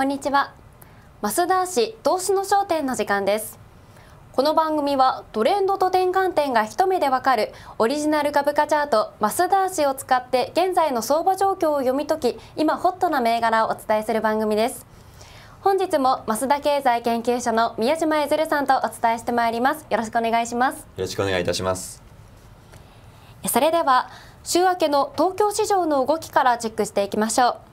こんにちは増田市投資の商店の時間ですこの番組はトレンドと転換点が一目でわかるオリジナル株価チャート増田氏を使って現在の相場状況を読み解き今ホットな銘柄をお伝えする番組です本日も増田経済研究所の宮島えるさんとお伝えしてまいりますよろしくお願いしますよろしくお願いいたしますそれでは週明けの東京市場の動きからチェックしていきましょう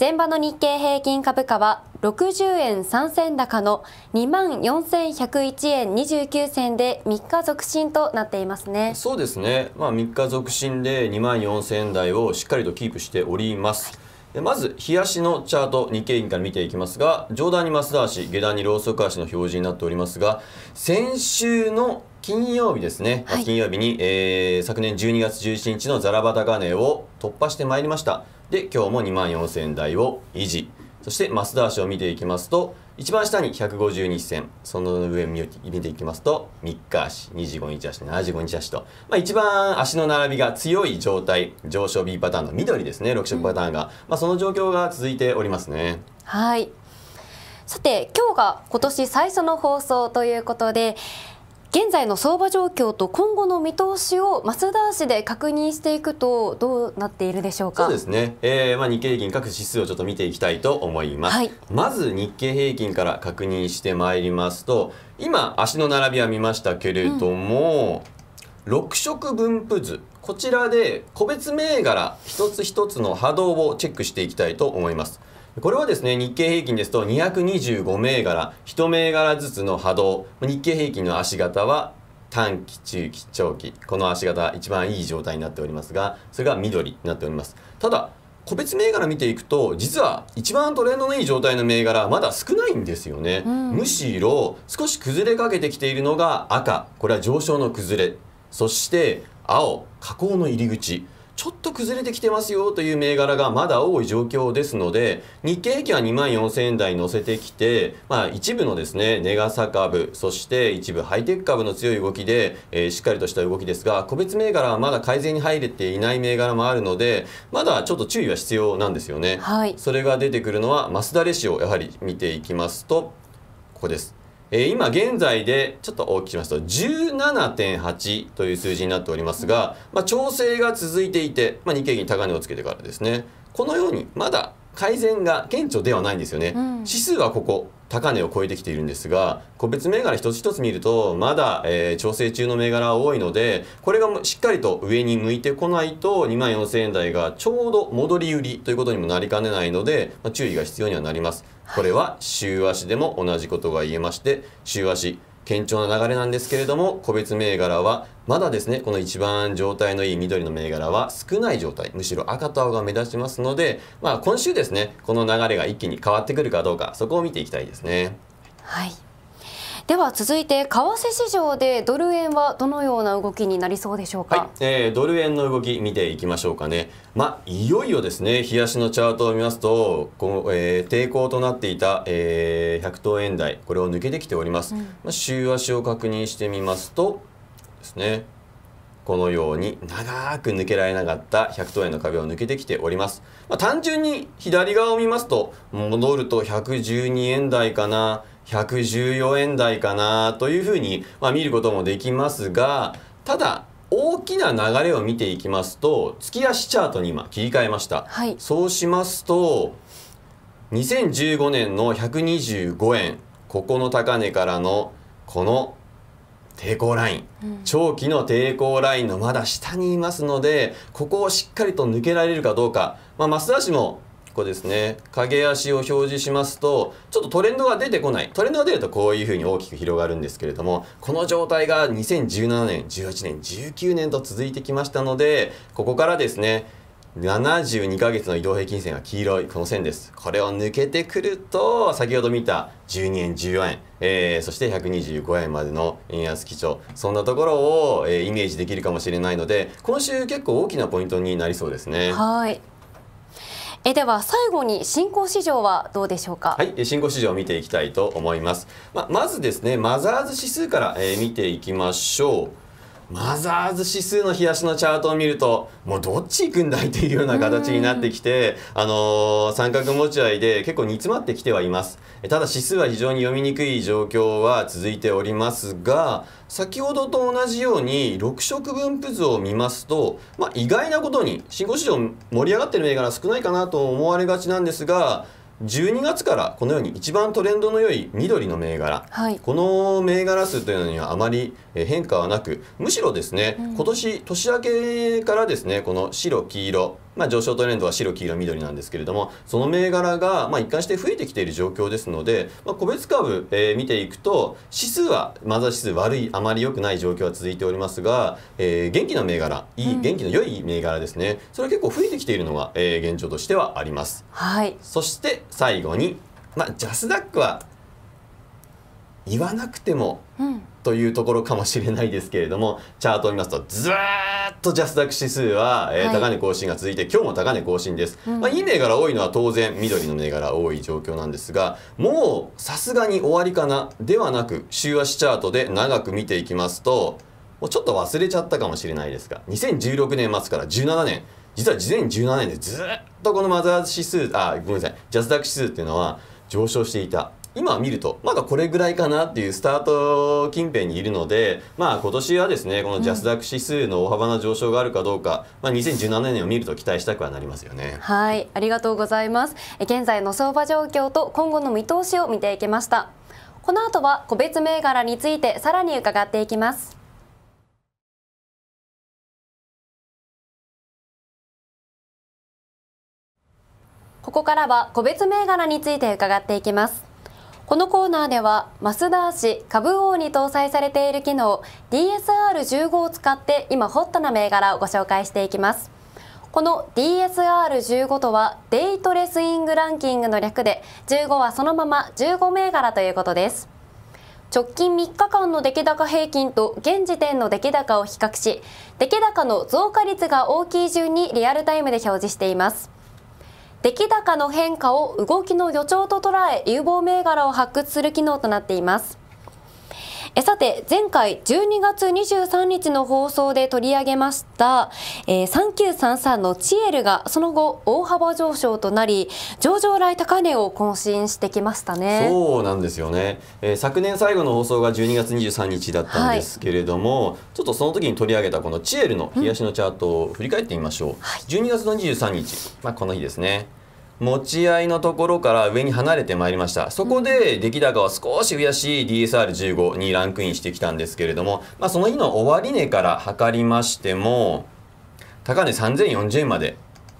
前場の日経平均株価は60円3銭高の2万4101円29銭で3日続伸となっていますねそうですね、まあ、3日続伸で2万4000円台をしっかりとキープしております、はい、まず、日足のチャート、日経均から見ていきますが、上段に増田足、下段にローソク足の表示になっておりますが、先週の金曜日ですね、はい、金曜日に、えー、昨年12月1 7日のザラバタガネを突破してまいりました。で、今日も2万4000円台を維持。そして、マスダーシを見ていきますと、一番下に150日線、その上見ていきますと、3日足、25日足、75日足と、まあ、一番足の並びが強い状態、上昇 B パターンの緑ですね、6色パターンが、まあ、その状況が続いておりますね。はいさて今日が今年最初の放送ということで現在の相場状況と今後の見通しを増田市で確認していくとどうなっているでしょうかそうですね、えー、まあ、日経平均各指数をちょっと見ていきたいと思います、はい、まず日経平均から確認してまいりますと今足の並びは見ましたけれども、うん、6色分布図こちらで個別銘柄一つ一つの波動をチェックしていきたいと思いますこれはですね、日経平均ですと225銘柄、1銘柄ずつの波動、日経平均の足型は短期、中期、長期、この足型一番いい状態になっておりますが、それが緑になっております。ただ、個別銘柄見ていくと実は一番トレンドのいい状態の銘柄まだ少ないんですよね、うん、むしろ少し崩れかけてきているのが赤これは上昇の崩れそして青下降の入り口ちょっと崩れてきてますよという銘柄がまだ多い状況ですので、日経平均は2万4000円台に乗せてきて、まあ、一部のですね、ネガサ株、そして一部ハイテク株の強い動きで、えー、しっかりとした動きですが、個別銘柄はまだ改善に入れていない銘柄もあるので、まだちょっと注意は必要なんですよね。はい、それが出てくるのは、マスダレシオ、やはり見ていきますと、ここです。えー、今現在でちょっと大きくしますと17.8という数字になっておりますが、まあ、調整が続いていて、まあ、日経平均高値をつけてからですねこのようにまだ改善が顕著ではないんですよね、うん、指数はここ高値を超えてきているんですが個別銘柄一つ一つ見るとまだ、えー、調整中の銘柄は多いのでこれがしっかりと上に向いてこないと2万4000円台がちょうど戻り売りということにもなりかねないので、まあ、注意が必要にはなります。これは週足でも同じことが言えまして週足堅調な流れなんですけれども、個別銘柄は、まだですね、この一番状態のいい緑の銘柄は少ない状態、むしろ赤と青が目立ちますので、まあ今週ですね、この流れが一気に変わってくるかどうか、そこを見ていきたいですね。はい。では続いて為替市場でドル円はどのような動きになりそうでしょうか、はい、えー、ドル円の動き見ていきましょうかねまあいよいよですね日足のチャートを見ますとこの、えー、抵抗となっていた、えー、100等円台これを抜けてきております、うん、まあ、週足を確認してみますとですねこのように長く抜けられなかった100等円の壁を抜けてきております。まあ、単純に左側を見ますと、戻ると112円台かな、114円台かなというふうに、まあ、見ることもできますがただ大きな流れを見ていきますと月足チャートに今切り替えました、はい、そうしますと2015年の125円ここの高値からのこの抵抗ライン、うん、長期の抵抗ラインのまだ下にいますのでここをしっかりと抜けられるかどうか、まあ、増田氏もここですね影足を表示しますとちょっとトレンドが出てこないトレンドが出るとこういうふうに大きく広がるんですけれどもこの状態が2017年18年19年と続いてきましたのでここからですね72ヶ月の移動平均線が黄色いこの線ですこれを抜けてくると先ほど見た12円14円、えー、そして125円までの円安基調そんなところを、えー、イメージできるかもしれないので今週結構大きなポイントになりそうですねはいえでは最後に新興市場はどうでしょうかはい新興市場を見ていきたいと思いますままずですねマザーズ指数から、え見ていきましょうマザーズ指数の冷やしのチャートを見るともうどっち行くんだいというような形になってきて、あの三角持ち合いで結構煮詰まってきてはいますただ指数は非常に読みにくい状況は続いておりますが先ほどと同じように6色分布図を見ますと、まあ、意外なことに新興市場盛り上がってる銘柄少ないかなと思われがちなんですが12月からこのように一番トレンドの良い緑の銘柄、はい、この銘柄数というのにはあまり変化はなくむしろですね、うん、今年年明けからですねこの白黄色まあ、上昇トレンドは白黄色緑なんですけれどもその銘柄がま一貫して増えてきている状況ですので、まあ、個別株、えー、見ていくと指数はマザー指数悪いあまり良くない状況は続いておりますが、えー、元気な銘柄いい、元気の良い銘柄ですねそれは結構増えてきているのが、えー、現状としてはあります、はい、そして最後に、まあ、ジャスダックは言わなくてもというところかもしれないですけれどもチャートを見ますとワーとジャスダック指数は、えー、高値更新が続いて、はい、今日も高値更新です、うん、まあ、いい銘柄多いのは当然緑の銘柄多い状況なんですがもうさすがに終わりかなではなく週足チャートで長く見ていきますともうちょっと忘れちゃったかもしれないですが2016年末から17年実は2017年でずっとこのマザーズ指数あごめんなさいジャスダック指数っていうのは上昇していた今見るとまだこれぐらいかなっていうスタート近辺にいるので、まあ、今年はですねこのジャスダック指数の大幅な上昇があるかどうか、まあ、2017年を見ると期待したくはなりますよね。はいありがとうございます現在の相場状況と今後の見通しを見ていきましたこの後は個別銘柄についてさらに伺っていきますここからは個別銘柄について伺っていきます。このコーナーではマスダー氏株王に搭載されている機能 DSR15 を使って今ホットな銘柄をご紹介していきますこの DSR15 とはデイトレスイングランキングの略で15はそのまま15銘柄ということです直近3日間の出来高平均と現時点の出来高を比較し出来高の増加率が大きい順にリアルタイムで表示しています出来高の変化を動きの予兆と捉え有望銘柄を発掘する機能となっていますえさて前回12月23日の放送で取り上げました、えー、3933のチエルがその後大幅上昇となり上場来高値を更新してきましたねそうなんですよね、えー、昨年最後の放送が12月23日だったんですけれども、はい、ちょっとその時に取り上げたこのチエルの冷やしのチャートを振り返ってみましょう、はい、12月の23日、まあ、この日ですね持ち合いのところから上に離れてまいりましたそこで出来高は少し増やし DSR15 にランクインしてきたんですけれども、まあ、その日の終値から測りましても高値3040円まで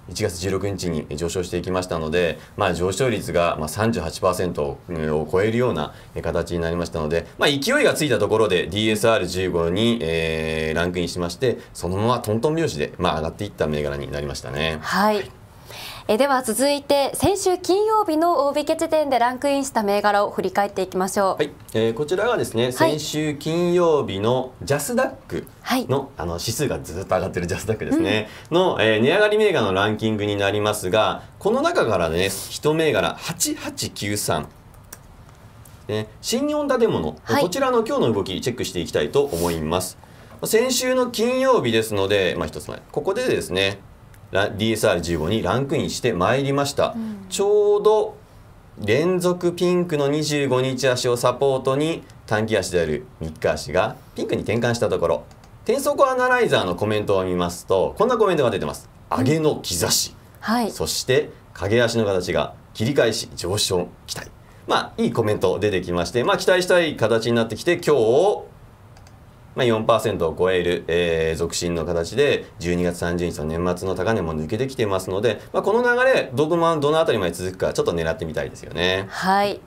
1月16日に上昇していきましたので、まあ、上昇率が38%を超えるような形になりましたので、まあ、勢いがついたところで DSR15 に、えー、ランクインしましてそのままトントン拍子で、まあ、上がっていった銘柄になりましたね。はいえでは続いて先週金曜日の大引け時点でランクインした銘柄を振り返っていきましょう、はいえー、こちらがですね、はい、先週金曜日のジャスダックのはい、あの指数がずっと上がってるジャスダックですね、うん、の、えー、値上がり銘柄のランキングになりますがこの中からね一銘柄8893ね、新日本建物、はい、こちらの今日の動きチェックしていきたいと思います先週の金曜日ですので、まあ、1つ前ここでですね DSR15 にランクインしてまいりました、うん、ちょうど連続ピンクの25日足をサポートに短期足である3日足がピンクに転換したところ転速アナライザーのコメントを見ますとこんなコメントが出てます上げの兆し、はい、そして影足の形が切り返し上昇期待まあいいコメント出てきましてまあ期待したい形になってきて今日まあ、4%を超える、えー、続伸の形で12月30日の年末の高値も抜けてきていますので、まあ、この流れどこどのあたりまで続くかちょっと狙ってみたいですよね。はい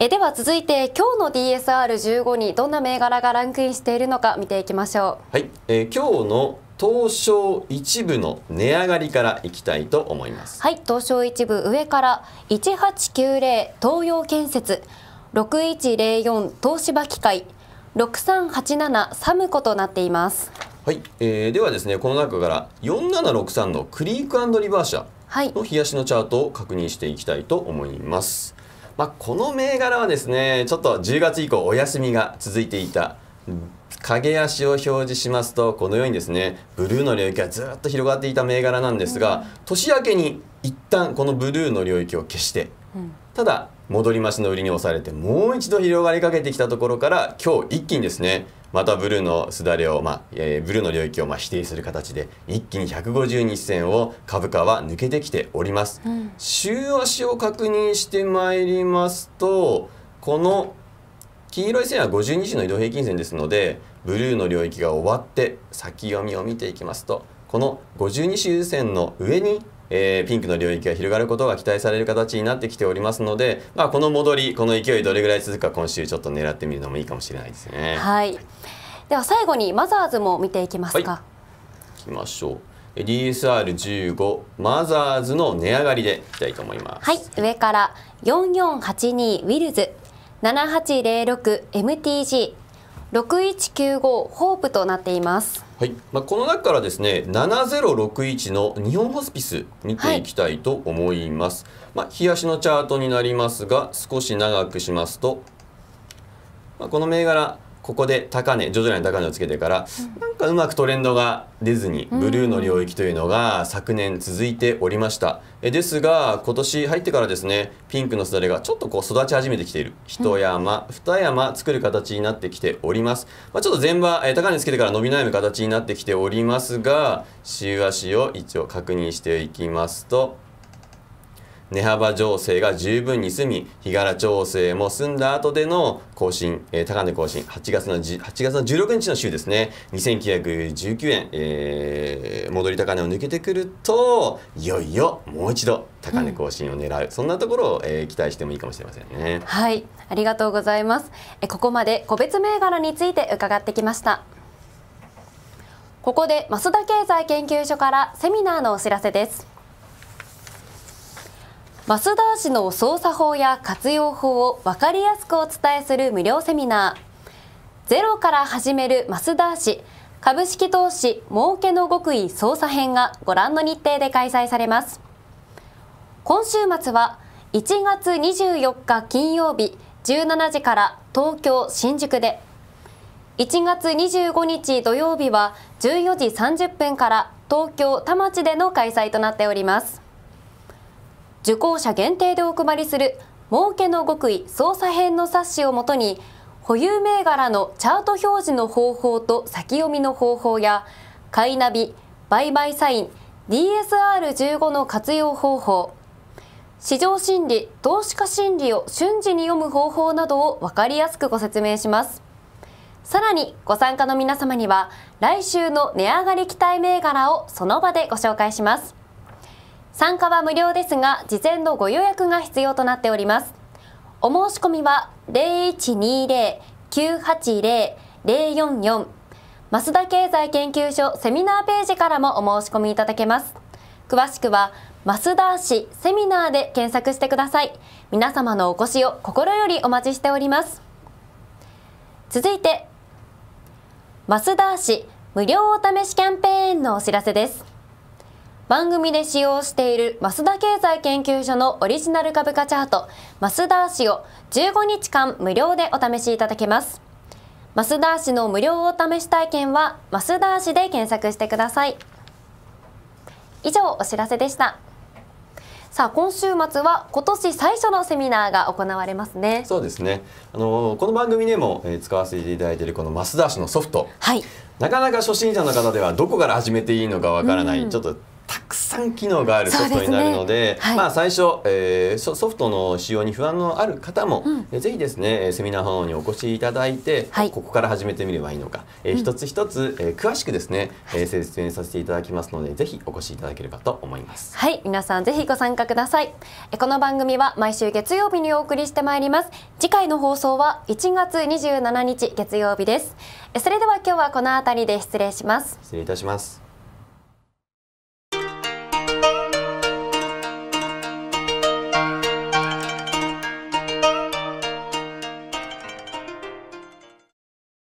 えでは続いて今日の DSR15 にどんな銘柄がランクインしているのか見ていきましょう。はい、えー、今日の東証一部の値上がりからいきたいと思います。はい、東証一部上から1890東洋建設6104東芝機械六三八七サムコとなっていますはい、えー、ではですねこの中から四七六三のクリークアンドリバーシャ。はい、の冷やしのチャートを確認していきたいと思います、まあ、この銘柄はですねちょっと10月以降お休みが続いていた影足を表示しますとこのようにですねブルーの領域がずっと広がっていた銘柄なんですが年明けに一旦このブルーの領域を消してただ戻り増しの売りに押されてもう一度広がりかけてきたところから今日一気にですねまたブルーのすだれを、まあ、えー、ブルーの領域をま否定する形で一気に150日線を株価は抜けてきております、うん、週足を確認してまいりますとこの黄色い線は52時の移動平均線ですのでブルーの領域が終わって先読みを見ていきますとこの52周線の上にえー、ピンクの領域が広がることが期待される形になってきておりますので、まあ、この戻りこの勢いどれぐらい続くか今週ちょっと狙ってみるのもいいかもしれないですね。はい、では最後にマザーズも見ていきますか。はい、いきましょう DSR15 マザーズの値上がりでいきたいと思います。はい、上から4482ウィルズ7806 MTG 六一九五ホープとなっています。はい、まあ、この中からですね、七ゼロ六一の日本ホスピス見ていきたいと思います。はい、まあ、日足のチャートになりますが、少し長くしますと、まあ、この銘柄ここで高値徐々に高値をつけてから、うん、なんかうまくトレンドが出ずにブルーの領域というのが昨年続いておりました、えですが今年入ってからですねピンクのすだれがちょっとこう育ち始めてきている一山二山作る形になってきております、まあ、ちょっと前場、え高値つけてから伸び悩む形になってきておりますが週足を一応確認していきますと値幅調整が十分に済み、日柄調整も済んだ後での更新、えー、高値更新、8月の ,8 月の16日の週ですね、2919円、えー、戻り高値を抜けてくると、いよいよもう一度高値更新を狙う、うん、そんなところを、えー、期待してもいいかもしれませんね。はい、ありがとうございます。えここまで個別銘柄について伺ってきました。ここで増田経済研究所からセミナーのお知らせです。増田氏の操作法や活用法を分かりやすくお伝えする無料セミナーゼロから始める増田氏株式投資儲けの極意操作編がご覧の日程で開催されます今週末は1月24日金曜日17時から東京新宿で1月25日土曜日は14時30分から東京田町での開催となっております受講者限定でお配りする儲けの極意操作編の冊子をもとに保有銘柄のチャート表示の方法と先読みの方法や買いナビ、売買サイン、DSR15 の活用方法市場心理、投資家心理を瞬時に読む方法などを分かりやすくご説明します。さらにご参加の皆様には来週の値上がり期待銘柄をその場でご紹介します。参加は無料ですが、事前のご予約が必要となっております。お申し込みは0120-980-044増田経済研究所セミナーページからもお申し込みいただけます。詳しくは、増田市セミナーで検索してください。皆様のお越しを心よりお待ちしております。続いて、増田市無料お試しキャンペーンのお知らせです。番組で使用している増田経済研究所のオリジナル株価チャート、増田氏を15日間無料でお試しいただけます。増田氏の無料お試し体験は、増田氏で検索してください。以上、お知らせでした。さあ今週末は今年最初のセミナーが行われますねそうですねあのこの番組でも、使わせていただいているこの増田氏のソフト、はい、なかなか初心者の方ではどこから始めていいのかわからない、うん、ちょっとたくさん機能があるソフトになるので、ねはい、まあ、最初、えー、ソフトの使用に不安のある方も、うん、ぜひですねセミナーの方にお越しいただいて、はい、ここから始めてみればいいのか、えー、うん、一つ一つ、えー、詳しくですね、えー、説明させていただきますのでぜひお越しいただければと思いますはい皆さんぜひご参加くださいこの番組は毎週月曜日にお送りしてまいります次回の放送は1月27日月曜日ですそれでは今日はこの辺りで失礼します失礼いたします